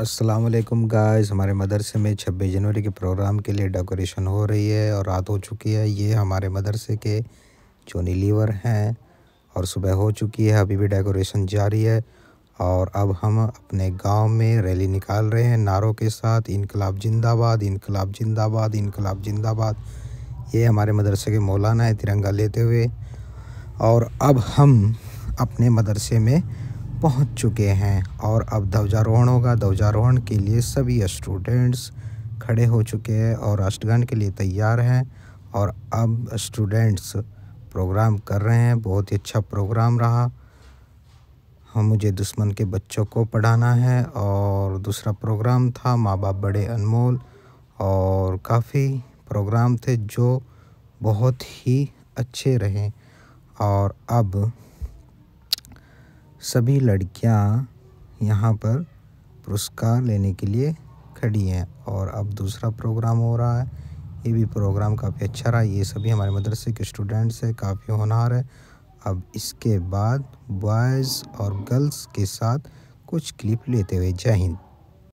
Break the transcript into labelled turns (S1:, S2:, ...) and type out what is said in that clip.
S1: Aslam guys हमारे मदरसे में 26 जनवरी के प्रोग्राम के लिए डेकोरेशन हो रही है और रात हो चुकी है ये हमारे मदरसे के जो नीलीवर हैं और सुबह हो चुकी है अभी भी डेकोरेशन जारी है और अब हम अपने गांव में रैली निकाल रहे हैं नारों के साथ इनकलाब जिंदाबाद इनकलाब जिंदाबाद इनकलाब जिंदाबाद ये हमारे मदरसे के मौलाना है तिरंगा लेते हुए और अब हम अपने मदरसे में पहुंच चुके हैं और अब ध्वजारोहण होगा ध्वजारोहण के लिए सभी स्टूडेंट्स खड़े हो चुके हैं और राष्ट्रगान के लिए तैयार हैं और अब स्टूडेंट्स प्रोग्राम कर रहे हैं बहुत ही अच्छा प्रोग्राम रहा हम मुझे दुश्मन के बच्चों को पढ़ाना है और दूसरा प्रोग्राम था माँ बाप बड़े अनमोल और काफ़ी प्रोग्राम थे जो बहुत ही अच्छे रहे और अब सभी लड़कियां यहां पर पुरस्कार लेने के लिए खड़ी हैं और अब दूसरा प्रोग्राम हो रहा है ये भी प्रोग्राम काफ़ी अच्छा रहा ये सभी हमारे मदरसे के स्टूडेंट्स हैं काफ़ी होनहार है अब इसके बाद बॉयज़ और गर्ल्स के साथ कुछ क्लिप लेते हुए जय हिंद